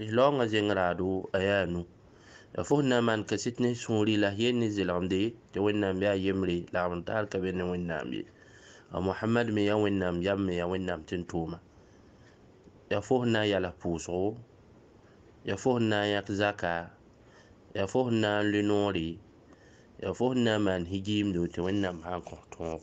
lislonga zengrado a yaa nu la fo na maan ka sɩd ne sõore la yel ne zelgemde tɩ wẽnnaam yaa yembre la b taar ka be ne wẽnnaam ye a mohamad me ya wẽnnaam yam me ya wẽnnaam tɩ n tʋʋma ya fo na n yala pʋʋsgo ya fo na n yãk zaka ya fo na n le noore ya fo na n maan higiimdo tɩ wẽnnaam sã n kõs tõog